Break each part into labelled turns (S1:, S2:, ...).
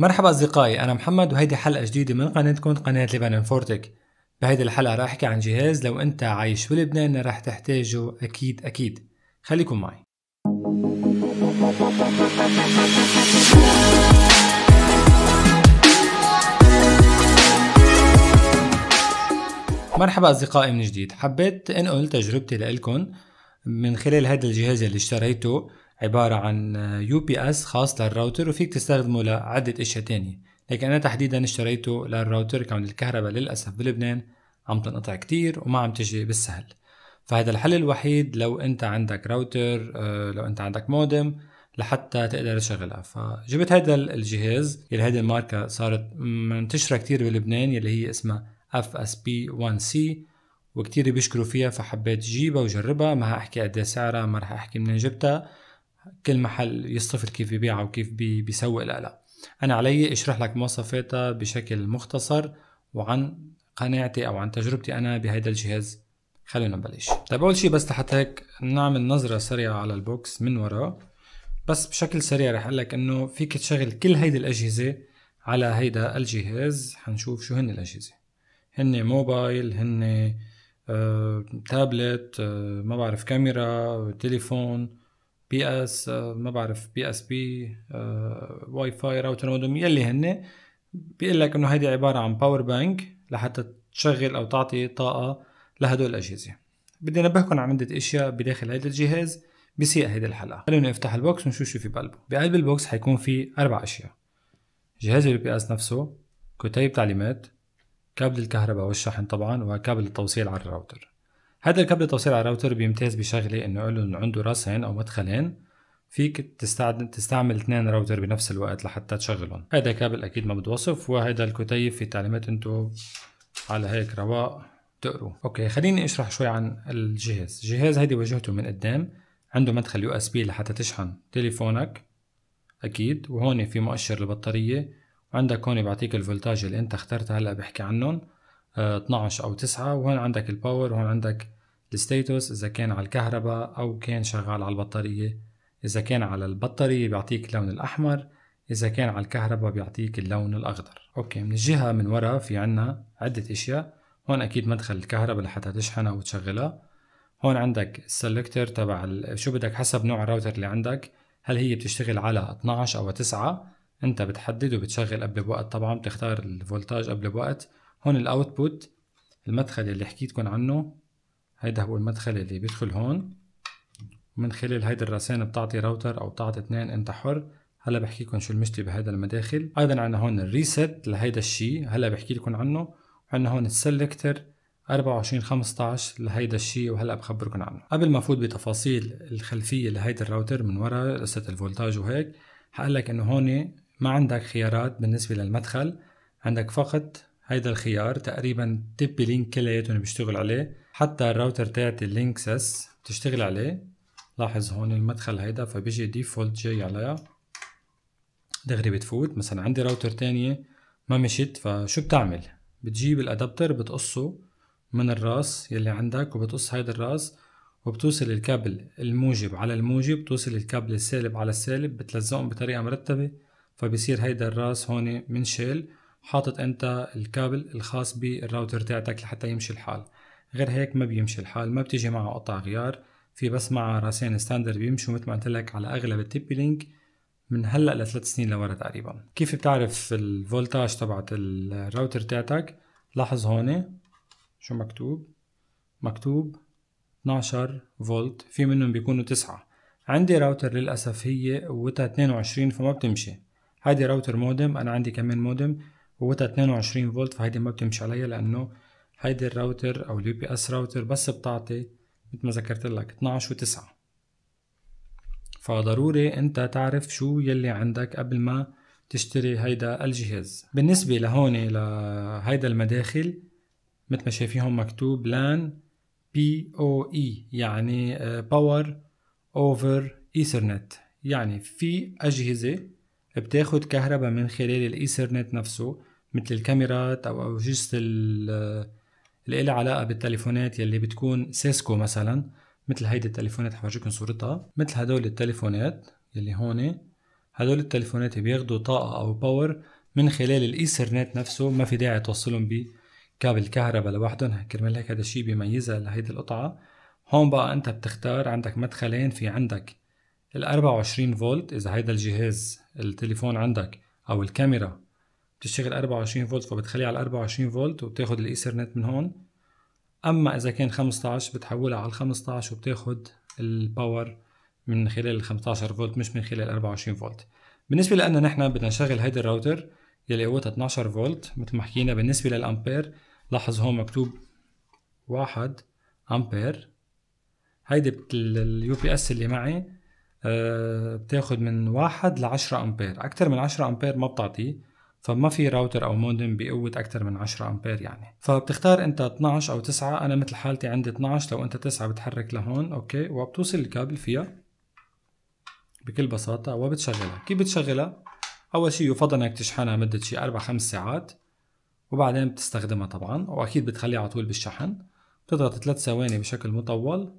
S1: مرحبا أصدقائي أنا محمد وهيدي حلقة جديدة من قناتكم قناة لبنان فورتك بهيدي الحلقة راح أحكي عن جهاز لو أنت عايش بلبنان راح تحتاجه أكيد أكيد خليكم معي مرحبا أصدقائي من جديد حبيت أنقل تجربتي لإلكم من خلال هذا الجهاز اللي اشتريته عبارة عن يو بي اس خاص للراوتر وفيك تستخدمه لعدة اشياء تانية لكن انا تحديدا اشتريته للراوتر كون الكهرباء للأسف بلبنان عم تنقطع كتير وما عم تجي بالسهل فهذا الحل الوحيد لو انت عندك راوتر آه، لو انت عندك مودم لحتى تقدر تشغلها فجبت هذا الجهاز يلي هذه الماركة صارت منتشرة كتير بلبنان يلي هي اسمها اف اس بي 1 سي وكتير بيشكروا فيها فحبيت جيبها وجربها ما احكي قد إيه سعرها ما رح احكي منين جبتها كل محل يصطفل كيف او وكيف بي بيسوق لا لا انا علي اشرح لك مواصفاتها بشكل مختصر وعن قناعتي او عن تجربتي انا بهيدا الجهاز خلينا نبلش طيب اول شيء بس لحتى هيك نعمل نظره سريعه على البوكس من وراء بس بشكل سريع رح اقول لك انه فيك تشغل كل هيدي الاجهزه على هيدا الجهاز حنشوف شو هن الاجهزه هن موبايل هن آه، تابلت آه، ما بعرف كاميرا تليفون بي اس آه، ما بعرف بي اس بي آه، واي فاي راوتر مودم يلي هن بيقول لك انه هيدي عباره عن باور بانك لحتى تشغل او تعطي طاقه لهدول الاجهزه بدي انبهكم عن عده اشياء بداخل هيدا الجهاز بسيء هيدي الحلقه خلينا نفتح البوكس ونشوف شو في بقلبه بقلب البوكس حيكون في اربع اشياء جهاز البي بي اس نفسه كتيب تعليمات كابل الكهرباء والشحن طبعا وكابل التوصيل على الراوتر هذا الكابل التوصيل على الراوتر بيمتاز بشغله انه انه عنده راسين او مدخلين فيك تستعد... تستعمل اثنين راوتر بنفس الوقت لحتى تشغلهم هذا كابل اكيد ما بتوصف وهذا الكتيب في تعليمات انتو على هيك رواق تقروا اوكي خليني اشرح شوي عن الجهاز الجهاز هيدي واجهته من قدام عنده مدخل يو اس بي لحتى تشحن تليفونك اكيد وهون في مؤشر البطاريه وعندك هون بيعطيك الفولتاج اللي انت اخترته هلا بحكي عنهم 12 او 9 وهون عندك الباور وهون عندك الستيتوس اذا كان على الكهرباء او كان شغال على البطاريه اذا كان على البطاريه بيعطيك اللون الاحمر اذا كان على الكهرباء بيعطيك اللون الاخضر اوكي من الجهه من ورا في عنا عده اشياء هون اكيد مدخل الكهرباء لحتى تشحنها وتشغلها هون عندك السلكتر تبع شو بدك حسب نوع الراوتر اللي عندك هل هي بتشتغل على 12 او 9 انت بتحدد وبتشغل قبل بوقت طبعا بتختار الفولتاج قبل بوقت هون الاوتبوت المدخل اللي حكيتكم عنه هيدا هو المدخل اللي بيدخل هون من خلال هيدا الراسين بتعطي راوتر او بتعطي اثنين انت حر هلا بحكي لكم شو المشكله بهيدا المداخل ايضا عندنا هون الريست لهيدا الشيء هلا بحكي لكم عنه وعندنا هون السلكتر 24 15 لهيدا الشيء وهلا بخبركم عنه قبل ما افوت بتفاصيل الخلفيه لهيدا الراوتر من وراء قصه الفولتاج وهيك حقلك لك انه هون ما عندك خيارات بالنسبه للمدخل عندك فقط هيدا الخيار تقريبا تبي لينك كلياتهم بيشتغل عليه حتى الراوتر تاعت اللينكسس بتشتغل عليه لاحظ هون المدخل هيدا فبيجي ديفولت جاي عليها دغري بتفوت مثلا عندي راوتر تانية ما مشيت فشو بتعمل بتجيب الادابتر بتقصه من الراس يلي عندك وبتقص هيدا الراس وبتوصل الكابل الموجب على الموجب بتوصل الكابل السالب على السالب بتلزقهم بطريقة مرتبة فبصير هيدا الراس هون منشال حاطط انت الكابل الخاص بالراوتر تاعتك لحتى يمشي الحال غير هيك ما بيمشي الحال ما بتيجي معه قطع غيار في بس مع راسين ستاندر بيمشوا مثل ما قلت لك على اغلب التيبي لينك من هلا لثلاث سنين لورا تقريبا كيف بتعرف الفولتاج تبعت الراوتر تاعتك لاحظ هون شو مكتوب مكتوب 12 فولت في منهم بيكونوا تسعة عندي راوتر للأسف هي قوتها 22 فما بتمشي هيدي راوتر مودم أنا عندي كمان مودم قوتها 22 فولت فهيدي ما بتمشي عليها لانه هيدي الراوتر او اليو بي اس راوتر بس بتعطي مثل ما ذكرت لك 12 و9 فضروري انت تعرف شو يلي عندك قبل ما تشتري هيدا الجهاز بالنسبة لهون لهيدا المداخل مثل ما شايفينهم مكتوب لان بي او اي يعني باور اوفر ايثرنت يعني في اجهزة بتاخد كهرباء من خلال الايثرنت نفسه مثل الكاميرات او اجهزه اللي لها علاقه بالتليفونات يلي بتكون سيسكو مثلا مثل هيدي التليفونات حفرجيكم صورتها مثل هدول التليفونات يلي هون هدول التليفونات بياخدوا طاقة أو باور من خلال الإيثرنت نفسه ما في داعي توصلهم بكابل كهرباء لوحدهم كرمال هيك هذا الشيء بيميزها لهيدي القطعة هون بقى أنت بتختار عندك مدخلين في عندك ال 24 فولت إذا هيدا الجهاز التليفون عندك أو الكاميرا بتشتغل 24 فولت فبتخليها على 24 فولت وبتاخد الايثرنت من هون اما اذا كان 15 بتحولها على 15 وبتاخد الباور من خلال ال 15 فولت مش من خلال 24 فولت بالنسبه لنا نحن بدنا نشغل هيدا الراوتر يلي قوتها 12 فولت مثل ما حكينا بالنسبه للامبير لاحظ هون مكتوب 1 امبير هيدي اليو بي اس اللي معي أه بتاخد من ل 10 امبير اكثر من 10 امبير ما بتعطيه فما في راوتر او مودم بقوه اكثر من 10 امبير يعني فبتختار انت 12 او 9 انا مثل حالتي عندي 12 لو انت 9 بتحرك لهون اوكي وبتوصل الكابل فيها بكل بساطه وبتشغلها كيف بتشغلها اول شيء يفضل انك تشحنها مده شيء 4 5 ساعات وبعدين بتستخدمها طبعا واكيد بتخليها على طول بالشحن بتضغط 3 ثواني بشكل مطول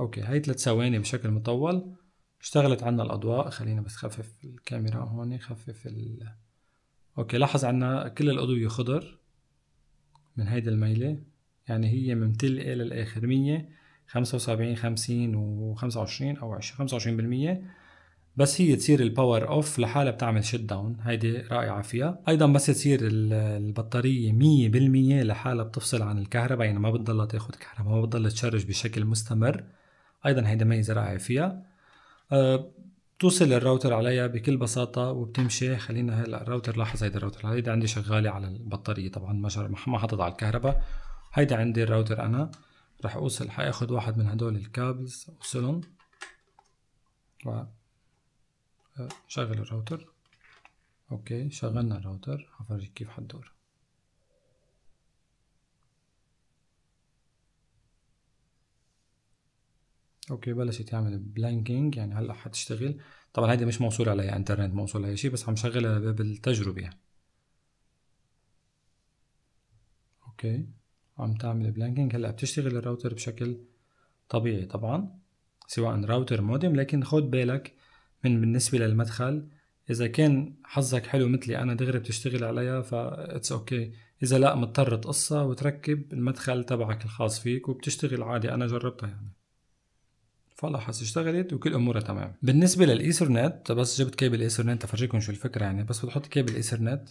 S1: اوكي هي 3 ثواني بشكل مطول اشتغلت عنا الأضواء خلينا بس خفف الكاميرا هون خفف ال أوكي لاحظ عنا كل الأضوية خضر من هيدا الميلة يعني هي ممتلئة للآخر مية خمسة وسبعين خمسين وخمسة وعشرين أو عشرين خمسة وعشرين بالمية بس هي تصير الباور اوف لحالها بتعمل شت داون هيدي رائعه فيها ايضا بس تصير البطاريه مية بالمية لحالها بتفصل عن الكهرباء يعني ما بتضلها تاخد كهرباء ما بتضلها تشرج بشكل مستمر ايضا هيدا ميزه رائعه فيها بتوصل آه، الراوتر عليها بكل بساطة وبتمشي خلينا هلا الراوتر لاحظ هيدا الراوتر هيدا عندي شغالة على البطارية طبعا ما ما حاطط على الكهرباء هيدا عندي الراوتر أنا رح أوصل حاخد واحد من هدول الكابلز أوصلهم و آه، شغل الراوتر أوكي شغلنا الراوتر حفرجيك كيف حتدور اوكي بلشت تعمل بلانكينج يعني هلا حتشتغل طبعا هيدي مش موصول عليها انترنت موصول عليها شيء بس عم شغلها باب التجربه يعني. اوكي عم تعمل بلانكينج هلا بتشتغل الراوتر بشكل طبيعي طبعا سواء راوتر مودم لكن خد بالك من بالنسبه للمدخل اذا كان حظك حلو مثلي انا دغري بتشتغل عليها اتس اوكي okay. اذا لا مضطر تقصها وتركب المدخل تبعك الخاص فيك وبتشتغل عادي انا جربتها يعني فلاحظ اشتغلت وكل امورها تمام بالنسبه للايثرنت بس جبت كيبل ايثرنت لفرجيكم شو الفكره يعني بس بتحط كيبل ايثرنت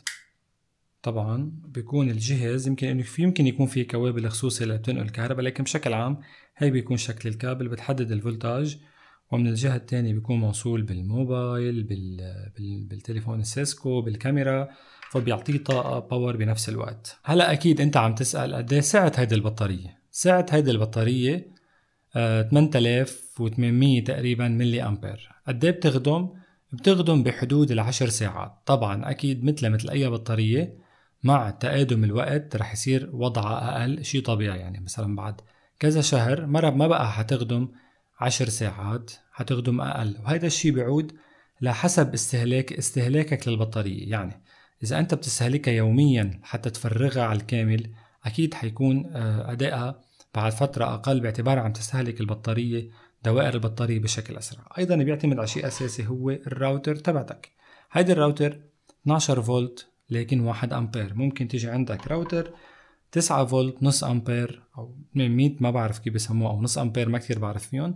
S1: طبعا بيكون الجهاز يمكن انه في يمكن يكون في كوابل خصوصي لتنقل الكهرباء لكن بشكل عام هي بيكون شكل الكابل بتحدد الفولتاج ومن الجهة الثانية بيكون موصول بالموبايل بال... بال... بالتليفون السيسكو بالكاميرا فبيعطيه طاقة باور بنفس الوقت هلا أكيد أنت عم تسأل قد إيه سعة هيدي البطارية سعة هيدي البطارية 8800 آه، تقريبا ملي امبير قد ايه بتخدم بتخدم بحدود العشر ساعات طبعا اكيد مثل مثل اي بطاريه مع تقادم الوقت رح يصير وضعها اقل شيء طبيعي يعني مثلا بعد كذا شهر ما ما بقى حتخدم عشر ساعات حتخدم اقل وهذا الشيء بيعود لحسب استهلاك استهلاكك للبطاريه يعني اذا انت بتستهلكها يوميا حتى تفرغها على الكامل اكيد حيكون آه، ادائها بعد فترة أقل باعتبار عم تستهلك البطارية دوائر البطارية بشكل أسرع أيضا بيعتمد على شيء أساسي هو الراوتر تبعتك هيدا الراوتر 12 فولت لكن 1 أمبير ممكن تيجي عندك راوتر 9 فولت نص أمبير أو 100 ما بعرف كيف بسموه أو نص أمبير ما كثير بعرف فيهم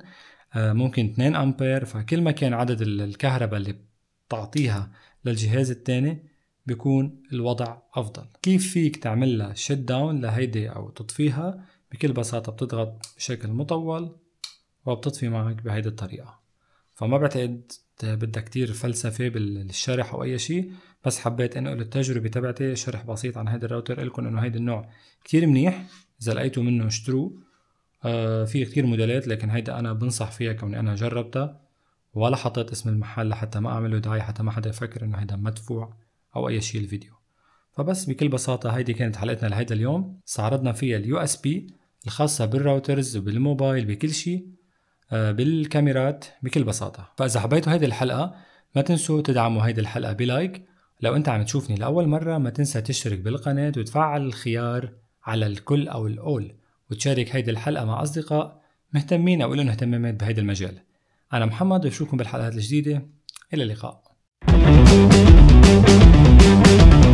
S1: آه، ممكن 2 أمبير فكل ما كان عدد الكهرباء اللي بتعطيها للجهاز الثاني بيكون الوضع أفضل كيف فيك تعمل لها شت داون لهيدي أو تطفيها بكل بساطة بتضغط بشكل مطول وبتطفي معك بهيدي الطريقة فما بعتقد بدها كتير فلسفة بالشرح أو أي شيء بس حبيت أنقل التجربة تبعتي شرح بسيط عن هيدا الراوتر لكم إنه هيدا النوع كتير منيح إذا لقيتوا منه اشتروه آه في كتير موديلات لكن هيدا أنا بنصح فيها كوني أنا جربتها ولا حطيت اسم المحل لحتى ما أعمله دعاية حتى ما حدا يفكر إنه هيدا مدفوع أو أي شيء الفيديو فبس بكل بساطة هيدي كانت حلقتنا لهيدا اليوم استعرضنا فيها اليو اس بي الخاصة بالراوترز وبالموبايل بكل شيء آه، بالكاميرات بكل بساطة فإذا حبيتوا هيدي الحلقة ما تنسوا تدعموا هيدي الحلقة بلايك لو أنت عم تشوفني لأول مرة ما تنسى تشترك بالقناة وتفعل الخيار على الكل أو الأول وتشارك هيدي الحلقة مع أصدقاء مهتمين أو لهم اهتمامات بهيدا المجال أنا محمد وبشوفكم بالحلقات الجديدة إلى اللقاء thank you